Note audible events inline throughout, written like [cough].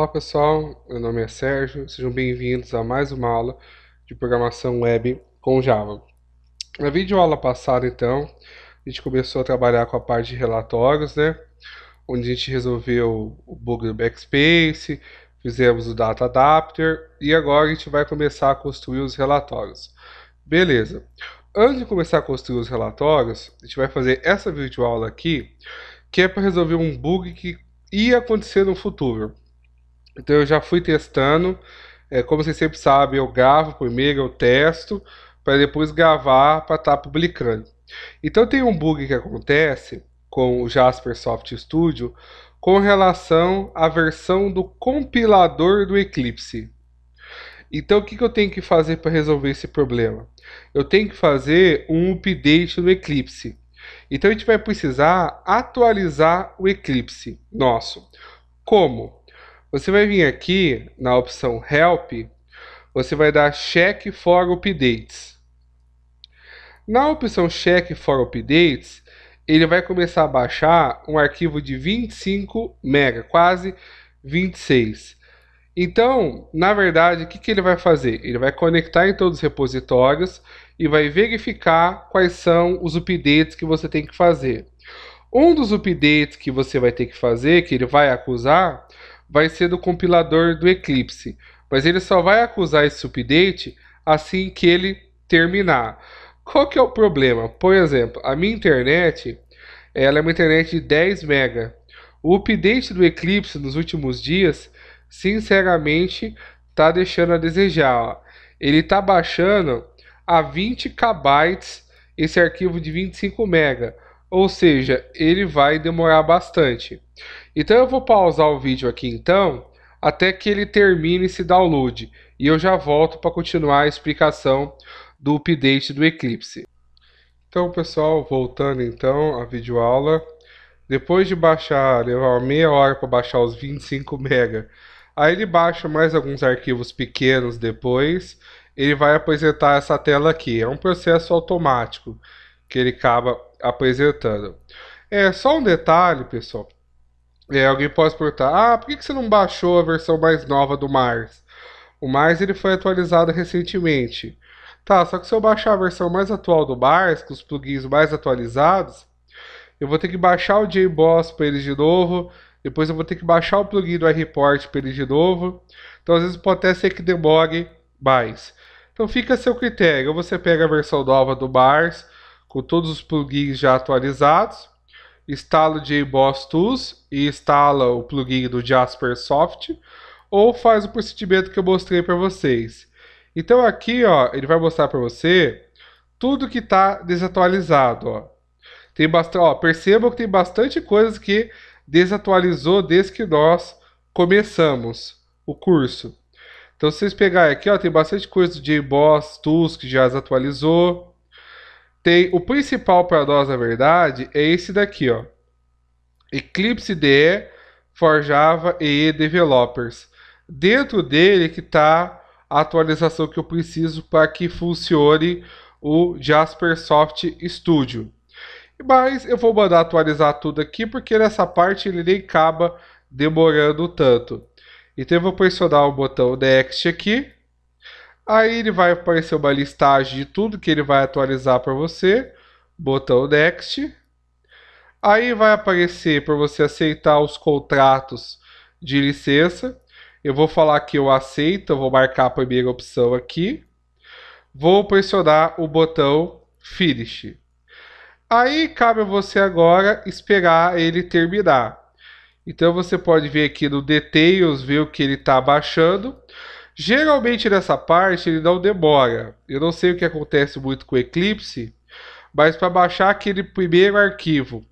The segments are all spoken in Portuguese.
Olá pessoal, meu nome é Sérgio, sejam bem-vindos a mais uma aula de programação web com Java. Na videoaula passada, então, a gente começou a trabalhar com a parte de relatórios, né? Onde a gente resolveu o bug do backspace, fizemos o data adapter e agora a gente vai começar a construir os relatórios. Beleza. Antes de começar a construir os relatórios, a gente vai fazer essa videoaula aqui, que é para resolver um bug que ia acontecer no futuro. Então eu já fui testando. É, como vocês sempre sabem, eu gravo primeiro, eu testo, para depois gravar para estar tá publicando. Então tem um bug que acontece com o Jasper Soft Studio com relação à versão do compilador do Eclipse. Então o que, que eu tenho que fazer para resolver esse problema? Eu tenho que fazer um update no Eclipse. Então a gente vai precisar atualizar o Eclipse nosso. Como? Você vai vir aqui na opção Help, você vai dar Check for Updates. Na opção Check for Updates, ele vai começar a baixar um arquivo de 25 MB, quase 26. Então, na verdade, o que, que ele vai fazer? Ele vai conectar em todos os repositórios e vai verificar quais são os updates que você tem que fazer. Um dos updates que você vai ter que fazer, que ele vai acusar, vai ser do compilador do Eclipse, mas ele só vai acusar esse update assim que ele terminar. Qual que é o problema? Por exemplo, a minha internet, ela é uma internet de 10 mega. O update do Eclipse nos últimos dias, sinceramente, tá deixando a desejar. Ó. Ele tá baixando a 20 KB esse arquivo de 25 mega. Ou seja, ele vai demorar bastante. Então eu vou pausar o vídeo aqui então, até que ele termine esse download. E eu já volto para continuar a explicação do update do Eclipse. Então pessoal, voltando então à videoaula. Depois de baixar, levar meia hora para baixar os 25 MB. Aí ele baixa mais alguns arquivos pequenos depois. Ele vai apresentar essa tela aqui. É um processo automático que ele acaba apresentando. É, só um detalhe, pessoal. É, alguém pode perguntar, ah, por que você não baixou a versão mais nova do Mars? O Mars ele foi atualizado recentemente. Tá, só que se eu baixar a versão mais atual do Mars, com os plugins mais atualizados, eu vou ter que baixar o JBoss para ele de novo, depois eu vou ter que baixar o plugin do RPort para ele de novo. Então às vezes pode até ser que demore mais. Então fica a seu critério, ou você pega a versão nova do Mars, com todos os plugins já atualizados, instala o JBoss Tools e instala o plugin do Jaspersoft, ou faz o procedimento que eu mostrei para vocês. Então aqui ó, ele vai mostrar para você tudo que está desatualizado. Ó. Tem bastante, ó, perceba que tem bastante coisas que desatualizou desde que nós começamos o curso. Então se vocês pegarem aqui, ó, tem bastante coisa do JBoss Tools que já atualizou tem o principal para nós, na verdade, é esse daqui, ó. Eclipse DE for Java EE Developers. Dentro dele que está a atualização que eu preciso para que funcione o Jaspersoft Studio. Mas eu vou mandar atualizar tudo aqui, porque nessa parte ele nem acaba demorando tanto. Então eu vou pressionar o botão Next aqui. Aí ele vai aparecer uma listagem de tudo que ele vai atualizar para você. Botão Next. Aí vai aparecer para você aceitar os contratos de licença. Eu vou falar que eu aceito, eu vou marcar a primeira opção aqui. Vou pressionar o botão Finish. Aí cabe a você agora esperar ele terminar. Então você pode ver aqui no Details, ver o que ele está baixando. Geralmente nessa parte ele não demora. Eu não sei o que acontece muito com o Eclipse, mas para baixar aquele primeiro arquivo,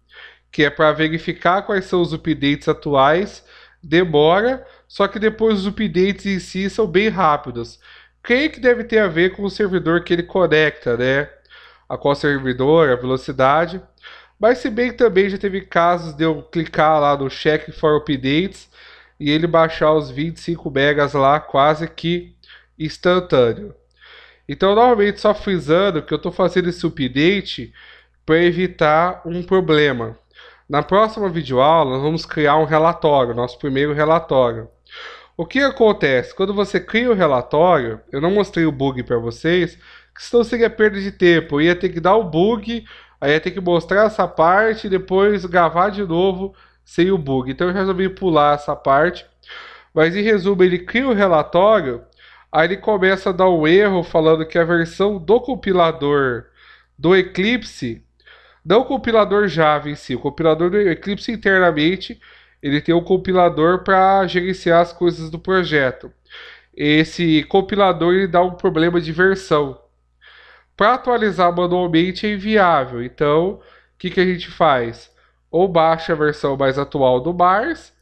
que é para verificar quais são os updates atuais, demora, só que depois os updates em si são bem rápidos. Quem que deve ter a ver com o servidor que ele conecta, né? A qual servidor, a velocidade. Mas se bem que também já teve casos de eu clicar lá no check for updates e ele baixar os 25 megas lá quase que instantâneo. Então, normalmente só frisando que eu estou fazendo esse update para evitar um problema. Na próxima videoaula, nós vamos criar um relatório, nosso primeiro relatório. O que acontece? Quando você cria o um relatório, eu não mostrei o bug para vocês, que senão seria perda de tempo. Eu ia ter que dar o bug, aí ia ter que mostrar essa parte, depois gravar de novo sem o bug. Então eu resolvi pular essa parte. Mas em resumo, ele cria o relatório, aí ele começa a dar um erro falando que a versão do compilador do Eclipse, não o compilador Java em si, o compilador do Eclipse internamente, ele tem um compilador para gerenciar as coisas do projeto. Esse compilador ele dá um problema de versão. Para atualizar manualmente é inviável. Então, o que, que a gente faz? ou baixa a versão mais atual do BARS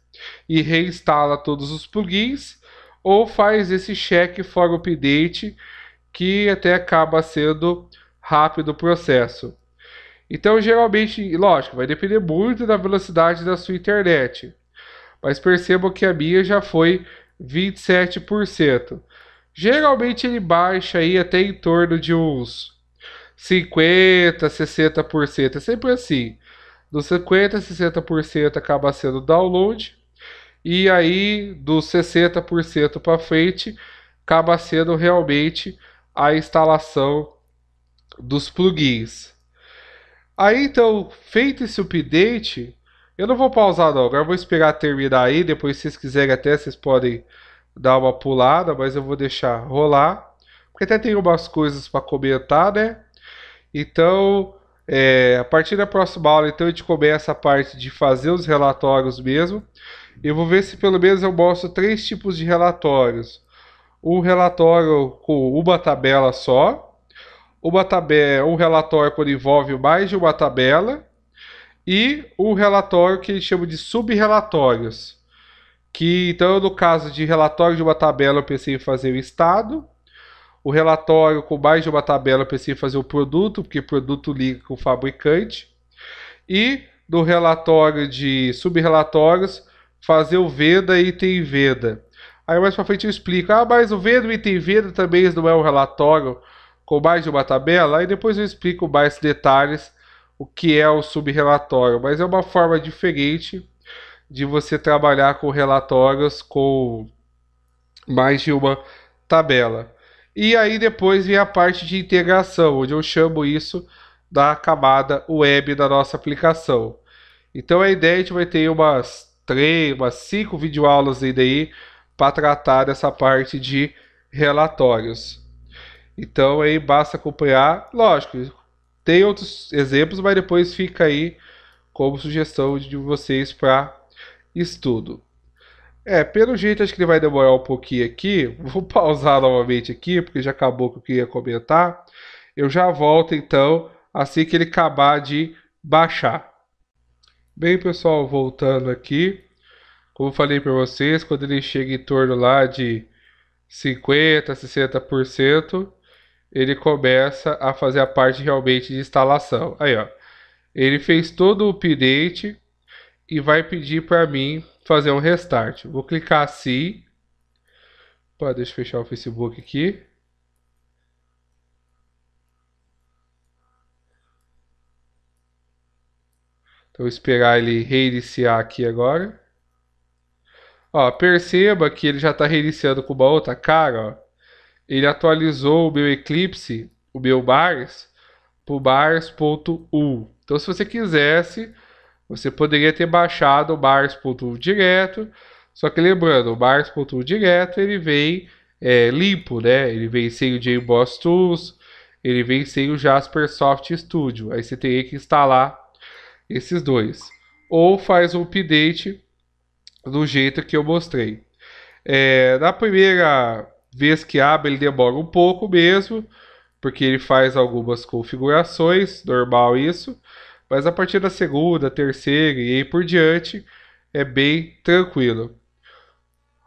e reinstala todos os plugins, ou faz esse check for update que até acaba sendo rápido o processo. Então, geralmente, lógico, vai depender muito da velocidade da sua internet. Mas percebam que a minha já foi 27%. Geralmente ele baixa aí até em torno de uns 50, 60%. É sempre assim. Dos 50%, 60% acaba sendo download. E aí, dos 60% para frente, acaba sendo realmente a instalação dos plugins. Aí então, feito esse update, eu não vou pausar não, agora vou esperar terminar aí, depois se vocês quiserem até, vocês podem dar uma pulada, mas eu vou deixar rolar, porque até tem umas coisas para comentar, né? Então, é, a partir da próxima aula, então, a gente começa a parte de fazer os relatórios mesmo. Eu vou ver se pelo menos eu mostro três tipos de relatórios. O relatório com uma tabela só, uma tabela, um relatório quando envolve mais de uma tabela e o relatório que a gente chama de subrelatórios. Que então, no caso de relatório de uma tabela, eu pensei em fazer o estado, o relatório com mais de uma tabela precisa fazer o produto, porque produto liga com o fabricante. E no relatório de subrelatórios, fazer o venda e item venda. Aí mais para frente eu explico, ah, mas o venda e item venda também não é um relatório com mais de uma tabela. Aí depois eu explico mais detalhes o que é o subrelatório, mas é uma forma diferente de você trabalhar com relatórios com mais de uma tabela. E aí depois vem a parte de integração, onde eu chamo isso da camada web da nossa aplicação. Então a ideia é a gente vai ter umas três, umas cinco videoaulas aí daí para tratar dessa parte de relatórios. Então aí basta acompanhar, lógico, tem outros exemplos, mas depois fica aí como sugestão de vocês para estudo. É, pelo jeito acho que ele vai demorar um pouquinho aqui. [laughs] Vou pausar novamente aqui, porque já acabou o que eu queria comentar. Eu já volto então, assim que ele acabar de baixar. Bem, pessoal, voltando aqui. Como eu falei para vocês, quando ele chega em torno lá de 50, 60%, ele começa a fazer a parte realmente de instalação. Aí, ó. Ele fez todo o update e vai pedir para mim fazer um restart. Vou clicar assim. pode deixa eu fechar o Facebook aqui. Então esperar ele reiniciar aqui agora. Ó, perceba que ele já está reiniciando com uma outra cara. Ó. Ele atualizou o meu Eclipse, o meu Bars, para o Bars.u. Então se você quisesse você poderia ter baixado o bars.tool direto, só que lembrando, o bars.tool direto ele vem é, limpo, né? Ele vem sem o JBoss Tools, ele vem sem o Jaspersoft Studio. Aí você teria que instalar esses dois. Ou faz um update do jeito que eu mostrei. É, na primeira vez que abre, ele demora um pouco mesmo, porque ele faz algumas configurações, normal isso. Mas a partir da segunda, terceira e aí por diante, é bem tranquilo.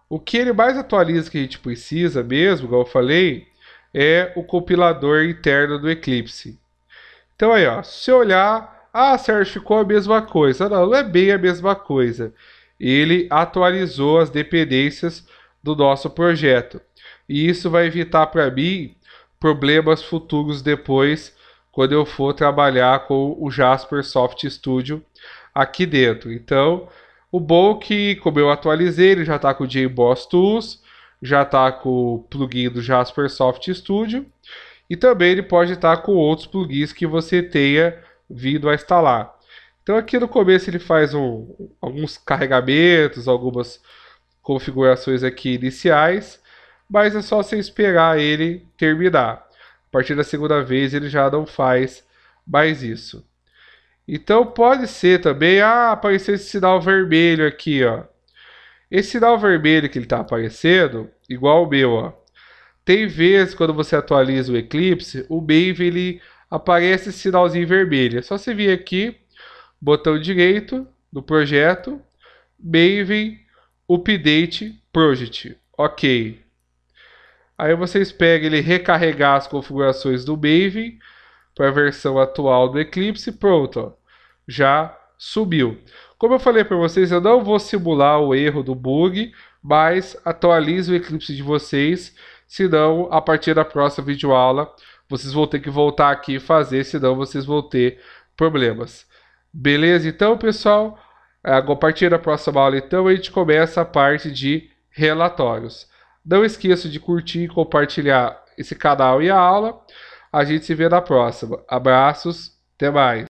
O que ele mais atualiza que a gente precisa mesmo, igual eu falei, é o compilador interno do Eclipse. Então aí, ó, se olhar, ah, Sérgio, ficou a mesma coisa. Não, não é bem a mesma coisa. Ele atualizou as dependências do nosso projeto. E isso vai evitar para mim problemas futuros depois quando eu for trabalhar com o Jasper Soft Studio aqui dentro. Então, o bom é que, como eu atualizei, ele já está com o JBoss Tools, já está com o plugin do Jasper Soft Studio e também ele pode estar tá com outros plugins que você tenha vindo a instalar. Então aqui no começo ele faz um, alguns carregamentos, algumas configurações aqui iniciais, mas é só você esperar ele terminar. A partir da segunda vez ele já não faz mais isso. Então pode ser também, ah, apareceu esse sinal vermelho aqui, ó. Esse sinal vermelho que ele está aparecendo, igual o meu, ó. Tem vezes quando você atualiza o Eclipse, o Maven ele aparece esse sinalzinho vermelho. É só você vir aqui, botão direito do projeto, Maven Update Project. OK. Aí vocês pegam ele recarregar as configurações do Maven para a versão atual do Eclipse, pronto, ó, já subiu. Como eu falei para vocês, eu não vou simular o erro do bug, mas atualize o Eclipse de vocês, senão a partir da próxima videoaula vocês vão ter que voltar aqui e fazer, senão vocês vão ter problemas. Beleza? Então, pessoal, a partir da próxima aula, então, a gente começa a parte de relatórios. Não esqueça de curtir e compartilhar esse canal e a aula. A gente se vê na próxima. Abraços, até mais.